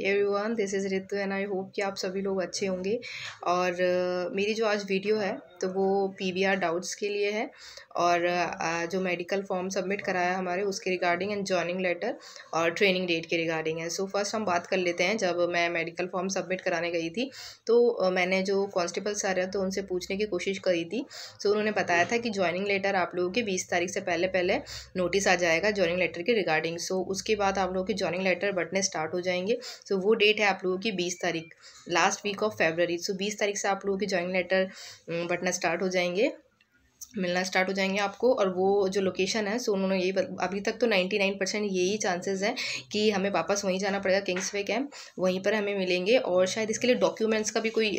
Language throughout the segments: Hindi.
everyone this is Ritu and I hope कि आप सभी लोग अच्छे होंगे और uh, मेरी जो आज वीडियो है तो वो पीवीआर डाउट्स के लिए है और uh, जो मेडिकल फॉर्म सबमिट कराया हमारे उसके रिगार्डिंग एंड जॉइनिंग लेटर और ट्रेनिंग डेट के रिगार्डिंग है सो so, फर्स्ट हम बात कर लेते हैं जब मैं मेडिकल फॉर्म सबमिट कराने गई थी तो uh, मैंने जो कॉन्स्टेबल सर है तो उनसे पूछने की कोशिश करी थी सो so, उन्होंने बताया था कि ज्वाइनिंग लेटर आप लोगों के बीस तारीख से पहले पहले नोटिस आ जाएगा ज्वाइनिंग लेटर के रिगार्डिंग सो so, उसके बाद आप लोगों के ज्वाइनिंग लेटर बटने स्टार्ट हो जाएंगे सो वो डेट है आप लोगों की बीस तारीख लास्ट वीक ऑफ फेबररी सो बीस तारीख से आप लोगों की ज्वाइन हम्म, लेटर बटना स्टार्ट हो जाएंगे मिलना स्टार्ट हो जाएंगे आपको और वो जो लोकेशन है सो उन्होंने यही अभी तक तो नाइन्टी नाइन परसेंट यही चांसेस हैं कि हमें वापस वहीं जाना पड़ेगा किंग्स वे कैम्प वहीं पर हमें मिलेंगे और शायद इसके लिए डॉक्यूमेंट्स का भी कोई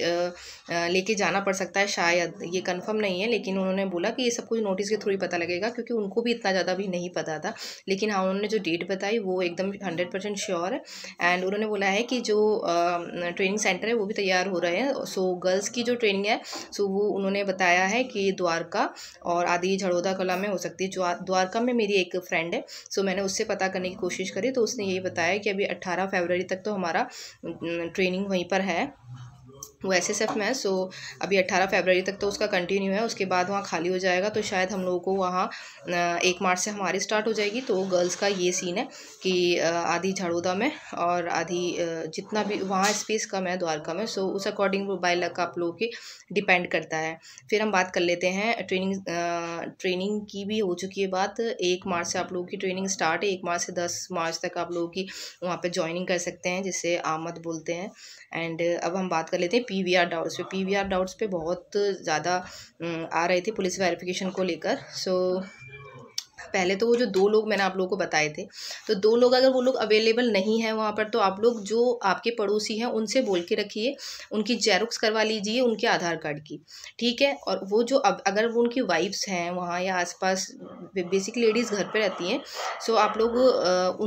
लेके जाना पड़ सकता है शायद ये कंफर्म नहीं है लेकिन उन्होंने बोला कि ये सब कुछ नोटिस के थ्रू ही पता लगेगा क्योंकि उनको भी इतना ज़्यादा भी नहीं पता था लेकिन हाँ उन्होंने जो डेट बताई वो एकदम हंड्रेड परसेंट श्योर है एंड उन्होंने बोला है कि जो ट्रेनिंग सेंटर है वो भी तैयार हो रहे हैं सो गर्ल्स की जो ट्रेनिंग है सो वो उन्होंने बताया है कि द्वारका और आदि झड़ोदा कला में हो सकती है द्वारका में मेरी एक फ्रेंड है सो मैंने उससे पता करने की कोशिश करी तो उसने यही बताया कि अभी अट्ठारह फरवरी तक तो हमारा ट्रेनिंग वहीं पर है वो एस एस एफ में है सो अभी 18 फरवरी तक तो उसका कंटिन्यू है उसके बाद वहाँ खाली हो जाएगा तो शायद हम लोगों को वहाँ एक मार्च से हमारी स्टार्ट हो जाएगी तो गर्ल्स का ये सीन है कि आधी झाड़ोदा में और आधी जितना भी वहाँ स्पेस कम है द्वारका में सो उस अकॉर्डिंग वो बाई लक आप लोगों की डिपेंड करता है फिर हम बात कर लेते हैं ट्रेनिंग ट्रेनिंग की भी हो चुकी है बात एक मार्च से आप लोगों की ट्रेनिंग स्टार्ट है एक मार्च से दस मार्च तक आप लोगों की वहाँ पर ज्वाइनिंग कर सकते हैं जिसे आमद बोलते हैं एंड अब हम बात कर लेते हैं पीवीआर डाउट्स पे पीवीआर डाउट्स पे बहुत ज़्यादा आ रहे थे पुलिस वेरिफिकेशन को लेकर सो पहले तो वो जो दो लोग मैंने आप लोगों को बताए थे तो दो लोग अगर वो लोग अवेलेबल नहीं है वहाँ पर तो आप लोग जो आपके पड़ोसी हैं उनसे बोल के रखिए उनकी जेरोक्स करवा लीजिए उनके आधार कार्ड की ठीक है और वो जो अब अगर वो उनकी वाइफ्स हैं वहाँ या आसपास बेसिक लेडीज़ घर पर रहती हैं सो आप लोग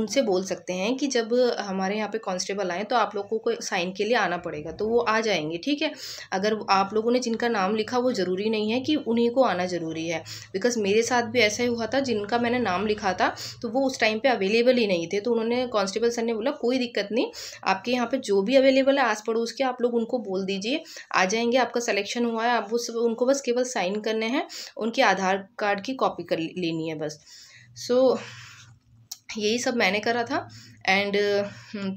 उनसे बोल सकते हैं कि जब हमारे यहाँ पर कॉन्स्टेबल आएँ तो आप लोगों को साइन के लिए आना पड़ेगा तो वो आ जाएंगे ठीक है अगर आप लोगों ने जिनका नाम लिखा वो ज़रूरी नहीं है कि उन्हीं को आना ज़रूरी है बिकॉज मेरे साथ भी ऐसा ही हुआ था जिनका मैंने नाम लिखा था तो वो उस टाइम पे अवेलेबल ही नहीं थे तो उन्होंने कांस्टेबल सर ने बोला कोई दिक्कत नहीं आपके यहाँ पे जो भी अवेलेबल है आस पड़ोस के आप लोग उनको बोल दीजिए आ जाएंगे आपका सिलेक्शन हुआ है आप उस उनको बस केवल साइन करने हैं उनके आधार कार्ड की कॉपी कर लेनी है बस सो so, यही सब मैंने करा था एंड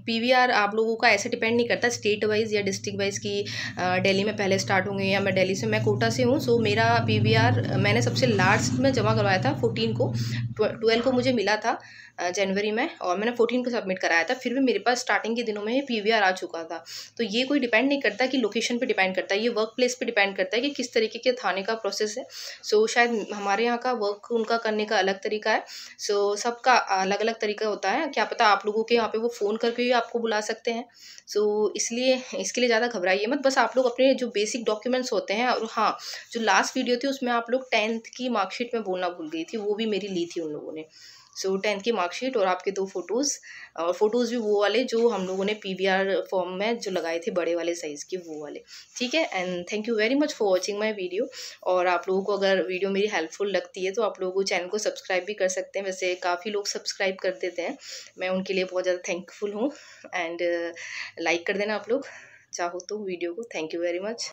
पीवीआर uh, hmm, आप लोगों का ऐसे डिपेंड नहीं करता स्टेट वाइज या डिस्ट्रिक्ट वाइज की दिल्ली में पहले स्टार्ट होंगे या मैं दिल्ली से मैं कोटा से हूँ सो मेरा पीवीआर मैंने सबसे लास्ट में जमा करवाया था फोर्टीन को ट्वेल्व को मुझे मिला था जनवरी में और मैंने फोर्टीन को सबमिट कराया था फिर भी मेरे पास स्टार्टिंग के दिनों में ही पी आ चुका था तो ये कोई डिपेंड नहीं करता कि लोकेशन पर डिपेंड करता है ये वर्क प्लेस पर डिपेंड करता है कि किस तरीके के थाने का प्रोसेस है सो so, शायद हमारे यहाँ का वर्क उनका करने का अलग तरीका है सो so, सबका अलग अलग तरीका होता है क्या पता आप लोगों के यहाँ पे वो फ़ोन करके ही आपको बुला सकते हैं सो so, इसलिए इसके लिए ज़्यादा घबराइए मत बस आप लोग अपने जो बेसिक डॉक्यूमेंट्स होते हैं और हाँ जो लास्ट वीडियो थी उसमें आप लोग टेंथ की मार्कशीट में बोलना भूल गई थी वो भी मेरी ली थी उन लोगों ने सो टेंथ की मार्कशीट और आपके दो फ़ोटोज़ और फ़ोटोज़ भी वो वाले जो हम लोगों ने पीवीआर फॉर्म में जो लगाए थे बड़े वाले साइज़ के वो वाले ठीक है and thank you very much for watching my video और आप लोगों को अगर वीडियो मेरी हेल्पफुल लगती है तो आप लोगों को चैनल को सब्सक्राइब भी कर सकते हैं वैसे काफ़ी लोग सब्सक्राइब कर देते हैं मैं उनके लिए बहुत ज़्यादा थैंकफुल हूँ एंड लाइक कर देना आप लोग चाहो तो वीडियो को थैंक यू वेरी मच